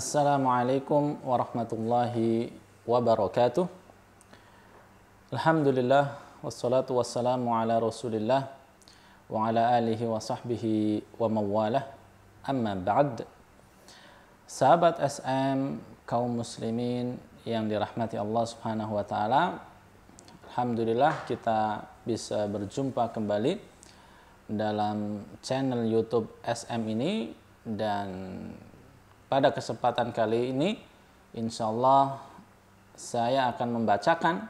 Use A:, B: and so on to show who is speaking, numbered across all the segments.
A: Assalamualaikum warahmatullahi wabarakatuh. Alhamdulillah wassalatu wassalamu ala Rasulillah wa ala alihi wa sahbihi wa mawalah. Amma ba'd. Sahabat SM kaum muslimin yang dirahmati Allah Subhanahu wa taala. Alhamdulillah kita bisa berjumpa kembali dalam channel YouTube SM ini dan pada kesempatan kali ini, insya Allah saya akan membacakan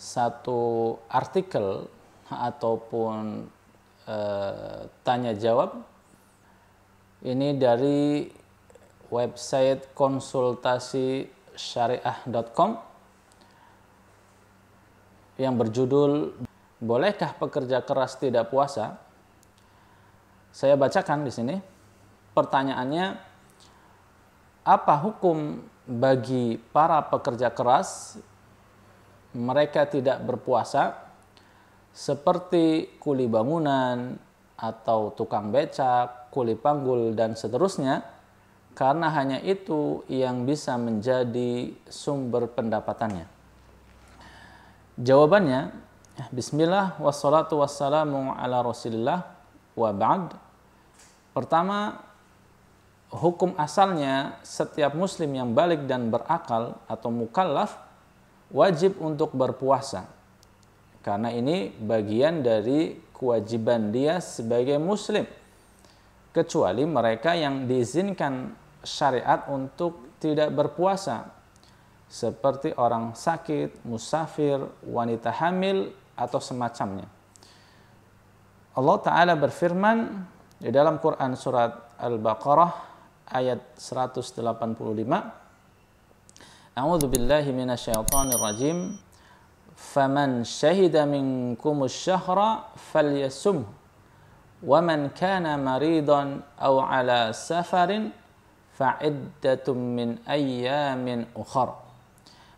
A: satu artikel ataupun e, tanya jawab. Ini dari website konsultasi syariah.com yang berjudul Bolehkah pekerja keras tidak puasa? Saya bacakan di sini. Pertanyaannya, apa hukum bagi para pekerja keras mereka tidak berpuasa seperti kuli bangunan atau tukang becak, kuli panggul dan seterusnya karena hanya itu yang bisa menjadi sumber pendapatannya. Jawabannya Bismillah wassalatu wassalamu ala rasulillah wa ba'd Pertama hukum asalnya setiap muslim yang balik dan berakal atau mukallaf wajib untuk berpuasa. Karena ini bagian dari kewajiban dia sebagai muslim. Kecuali mereka yang diizinkan syariat untuk tidak berpuasa. Seperti orang sakit, musafir, wanita hamil, atau semacamnya. Allah Ta'ala berfirman di dalam Quran surat Al-Baqarah ayat 185 A'udzu billahi minasyaitonir rajim Faman syahida minkum asyhara falyasum wa man kana maridan aw ala safarin fa'iddatum min ayyamin ukhra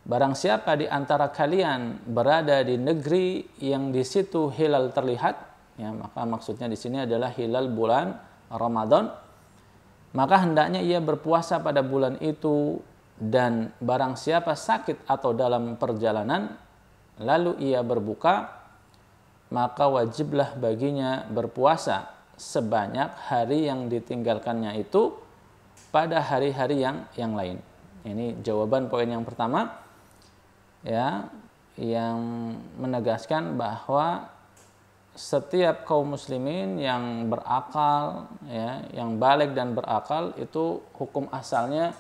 A: Barang siapa di antara kalian berada di negeri yang di situ hilal terlihat, ya maka maksudnya di sini adalah hilal bulan Ramadan maka hendaknya ia berpuasa pada bulan itu dan barang siapa sakit atau dalam perjalanan lalu ia berbuka maka wajiblah baginya berpuasa sebanyak hari yang ditinggalkannya itu pada hari-hari yang yang lain. Ini jawaban poin yang pertama ya yang menegaskan bahwa setiap kaum muslimin yang berakal ya yang balik dan berakal itu hukum asalnya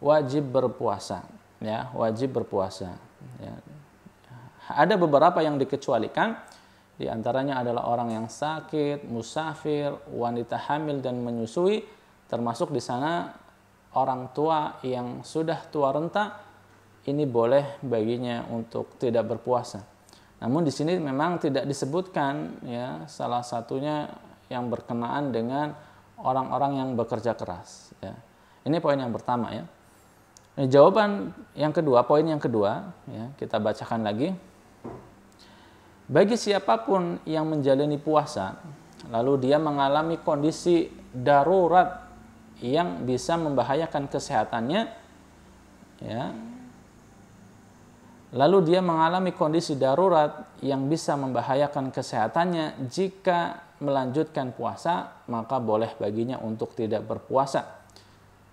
A: wajib berpuasa ya wajib berpuasa ya. ada beberapa yang dikecualikan di antaranya adalah orang yang sakit musafir wanita hamil dan menyusui termasuk di sana orang tua yang sudah tua renta ini boleh baginya untuk tidak berpuasa namun di sini memang tidak disebutkan ya salah satunya yang berkenaan dengan orang-orang yang bekerja keras. Ya. Ini poin yang pertama ya. Ini nah, jawaban yang kedua, poin yang kedua ya kita bacakan lagi. Bagi siapapun yang menjalani puasa, lalu dia mengalami kondisi darurat yang bisa membahayakan kesehatannya, ya lalu dia mengalami kondisi darurat yang bisa membahayakan kesehatannya jika melanjutkan puasa, maka boleh baginya untuk tidak berpuasa.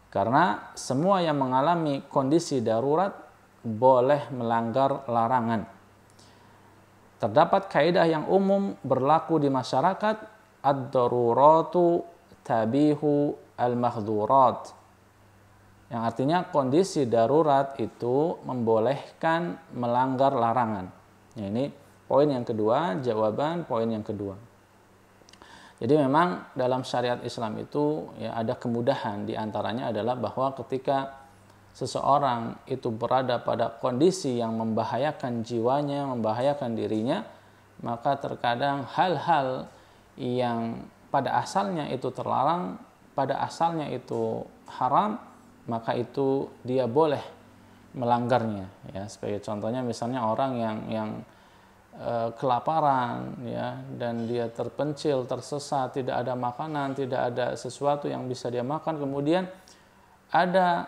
A: Karena semua yang mengalami kondisi darurat boleh melanggar larangan. Terdapat kaidah yang umum berlaku di masyarakat, ad-daruratu tabihu al-mahdhurat. Yang artinya kondisi darurat itu membolehkan melanggar larangan. Nah, ini poin yang kedua, jawaban poin yang kedua. Jadi memang dalam syariat Islam itu ya ada kemudahan diantaranya adalah bahwa ketika seseorang itu berada pada kondisi yang membahayakan jiwanya, membahayakan dirinya, maka terkadang hal-hal yang pada asalnya itu terlarang, pada asalnya itu haram, maka itu dia boleh melanggarnya ya sebagai contohnya misalnya orang yang yang e, kelaparan ya dan dia terpencil tersesat tidak ada makanan tidak ada sesuatu yang bisa dia makan kemudian ada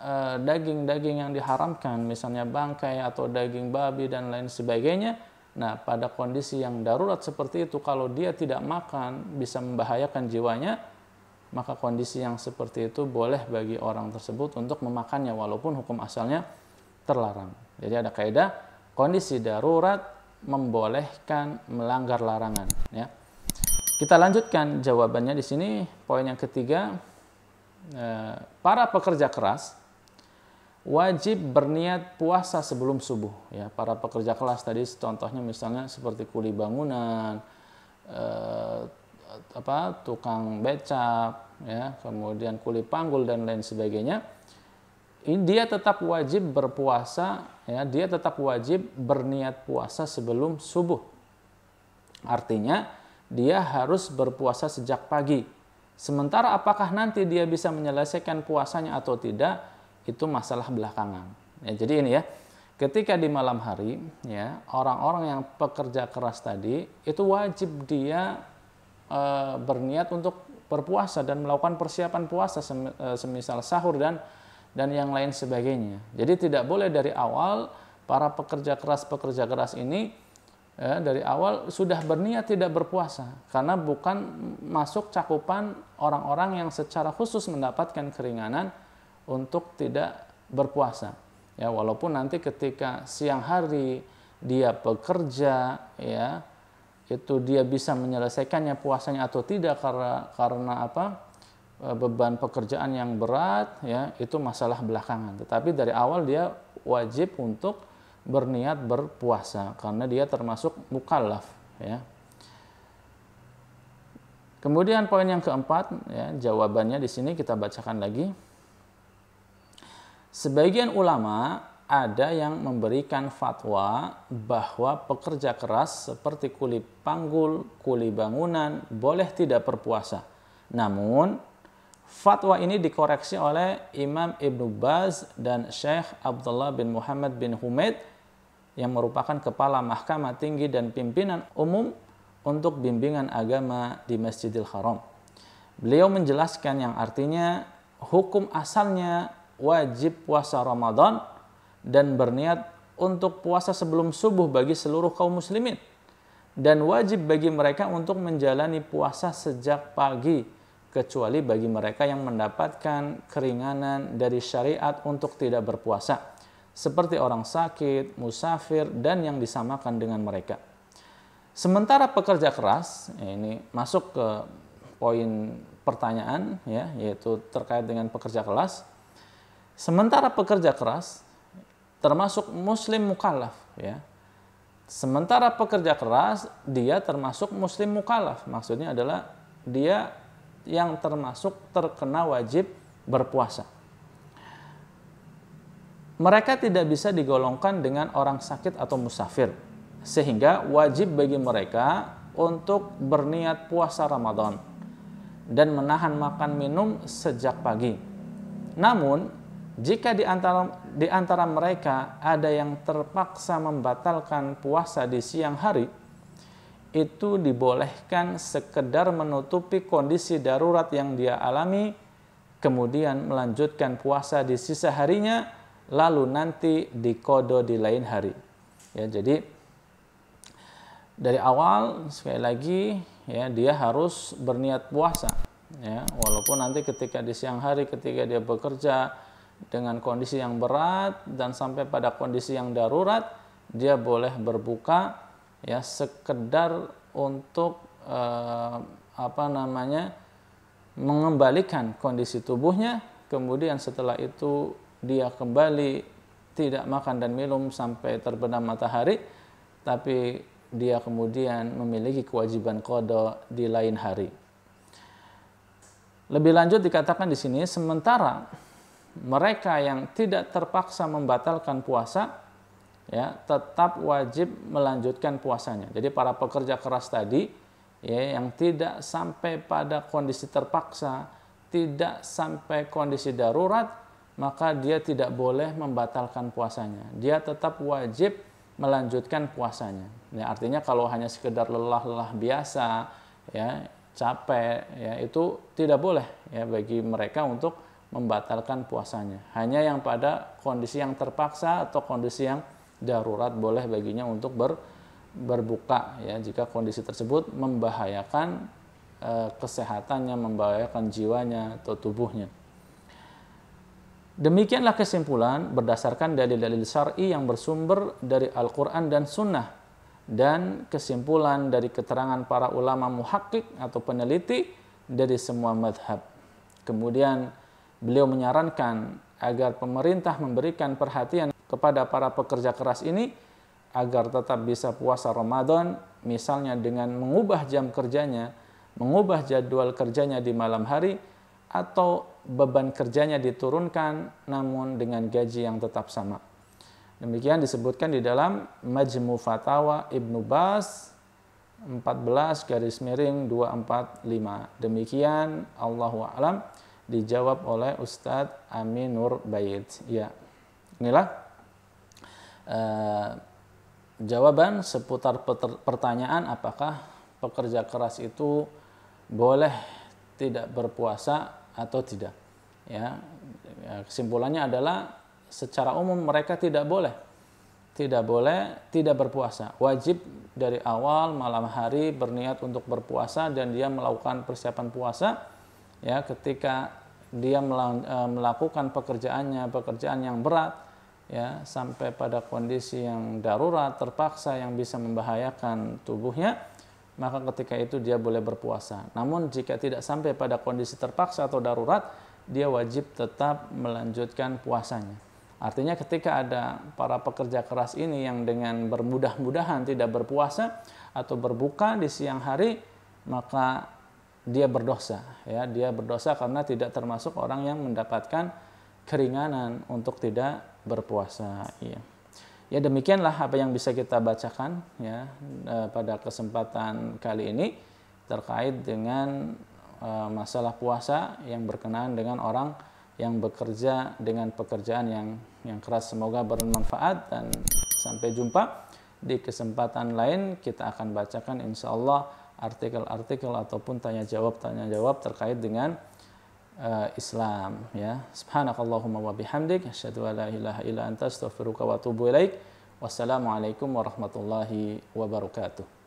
A: eh, daging-daging yang diharamkan, misalnya bangkai atau daging babi dan lain sebagainya. Nah, pada kondisi yang darurat seperti itu, kalau dia tidak makan, bisa membahayakan jiwanya, maka kondisi yang seperti itu boleh bagi orang tersebut untuk memakannya walaupun hukum asalnya terlarang. Jadi ada kaidah kondisi darurat membolehkan melanggar larangan ya. Kita lanjutkan jawabannya di sini poin yang ketiga eh, para pekerja keras wajib berniat puasa sebelum subuh ya. Para pekerja keras tadi contohnya misalnya seperti kuli bangunan eh, apa tukang becak ya kemudian kuli panggul dan lain sebagainya dia tetap wajib berpuasa ya dia tetap wajib berniat puasa sebelum subuh artinya dia harus berpuasa sejak pagi sementara apakah nanti dia bisa menyelesaikan puasanya atau tidak itu masalah belakangan ya jadi ini ya ketika di malam hari ya orang-orang yang pekerja keras tadi itu wajib dia Eh, berniat untuk berpuasa dan melakukan persiapan puasa eh, semisal sahur dan dan yang lain sebagainya. Jadi tidak boleh dari awal para pekerja keras pekerja keras ini ya, dari awal sudah berniat tidak berpuasa karena bukan masuk cakupan orang-orang yang secara khusus mendapatkan keringanan untuk tidak berpuasa. Ya walaupun nanti ketika siang hari dia bekerja ya itu dia bisa menyelesaikannya puasanya atau tidak karena karena apa e, beban pekerjaan yang berat ya itu masalah belakangan tetapi dari awal dia wajib untuk berniat berpuasa karena dia termasuk mukallaf ya kemudian poin yang keempat ya jawabannya di sini kita bacakan lagi sebagian ulama ada yang memberikan fatwa bahwa pekerja keras seperti kuli panggul, kuli bangunan boleh tidak berpuasa. Namun, fatwa ini dikoreksi oleh Imam Ibn Baz dan Syekh Abdullah bin Muhammad bin Humaid yang merupakan kepala mahkamah tinggi dan pimpinan umum untuk bimbingan agama di Masjidil Haram. Beliau menjelaskan yang artinya hukum asalnya wajib puasa Ramadan dan berniat untuk puasa sebelum subuh bagi seluruh kaum muslimin dan wajib bagi mereka untuk menjalani puasa sejak pagi kecuali bagi mereka yang mendapatkan keringanan dari syariat untuk tidak berpuasa seperti orang sakit, musafir dan yang disamakan dengan mereka. Sementara pekerja keras ya, ini masuk ke poin pertanyaan ya yaitu terkait dengan pekerja keras. Sementara pekerja keras termasuk muslim mukallaf ya. Sementara pekerja keras dia termasuk muslim mukallaf. Maksudnya adalah dia yang termasuk terkena wajib berpuasa. Mereka tidak bisa digolongkan dengan orang sakit atau musafir sehingga wajib bagi mereka untuk berniat puasa Ramadan dan menahan makan minum sejak pagi. Namun jika di antara, di antara mereka ada yang terpaksa membatalkan puasa di siang hari, itu dibolehkan sekedar menutupi kondisi darurat yang dia alami, kemudian melanjutkan puasa di sisa harinya, lalu nanti dikodo di lain hari. Ya, jadi dari awal sekali lagi ya dia harus berniat puasa ya walaupun nanti ketika di siang hari ketika dia bekerja dengan kondisi yang berat dan sampai pada kondisi yang darurat dia boleh berbuka ya sekedar untuk eh, apa namanya mengembalikan kondisi tubuhnya kemudian setelah itu dia kembali tidak makan dan minum sampai terbenam matahari tapi dia kemudian memiliki kewajiban kodo di lain hari. Lebih lanjut dikatakan di sini sementara mereka yang tidak terpaksa membatalkan puasa ya tetap wajib melanjutkan puasanya. Jadi para pekerja keras tadi ya yang tidak sampai pada kondisi terpaksa, tidak sampai kondisi darurat, maka dia tidak boleh membatalkan puasanya. Dia tetap wajib melanjutkan puasanya. Ya, artinya kalau hanya sekedar lelah-lelah biasa ya, capek ya itu tidak boleh ya bagi mereka untuk membatalkan puasanya. Hanya yang pada kondisi yang terpaksa atau kondisi yang darurat boleh baginya untuk ber, berbuka ya jika kondisi tersebut membahayakan e, kesehatannya, membahayakan jiwanya atau tubuhnya. Demikianlah kesimpulan berdasarkan dalil-dalil syar'i yang bersumber dari Al-Qur'an dan Sunnah dan kesimpulan dari keterangan para ulama muhakkik atau peneliti dari semua madhab. Kemudian Beliau menyarankan agar pemerintah memberikan perhatian kepada para pekerja keras ini agar tetap bisa puasa Ramadan misalnya dengan mengubah jam kerjanya, mengubah jadwal kerjanya di malam hari atau beban kerjanya diturunkan namun dengan gaji yang tetap sama. Demikian disebutkan di dalam Majmu Fatawa Ibnu Bas 14 garis miring 245. Demikian Allahu a'lam dijawab oleh Ustadz Aminur Bait. Ya, inilah uh, jawaban seputar pertanyaan apakah pekerja keras itu boleh tidak berpuasa atau tidak. Ya, ya, kesimpulannya adalah secara umum mereka tidak boleh tidak boleh tidak berpuasa. Wajib dari awal malam hari berniat untuk berpuasa dan dia melakukan persiapan puasa ya ketika dia eh, melakukan pekerjaannya pekerjaan yang berat ya sampai pada kondisi yang darurat terpaksa yang bisa membahayakan tubuhnya maka ketika itu dia boleh berpuasa namun jika tidak sampai pada kondisi terpaksa atau darurat dia wajib tetap melanjutkan puasanya artinya ketika ada para pekerja keras ini yang dengan bermudah-mudahan tidak berpuasa atau berbuka di siang hari maka dia berdosa ya dia berdosa karena tidak termasuk orang yang mendapatkan keringanan untuk tidak berpuasa ya ya demikianlah apa yang bisa kita bacakan ya e, pada kesempatan kali ini terkait dengan e, masalah puasa yang berkenaan dengan orang yang bekerja dengan pekerjaan yang yang keras semoga bermanfaat dan sampai jumpa di kesempatan lain kita akan bacakan insya Allah artikel-artikel ataupun tanya jawab tanya jawab terkait dengan uh, Islam ya. Subhanakallahumma wa bihamdik asyhadu an la ilaha illa anta astaghfiruka wa atubu ilaik. alaikum warahmatullahi wabarakatuh.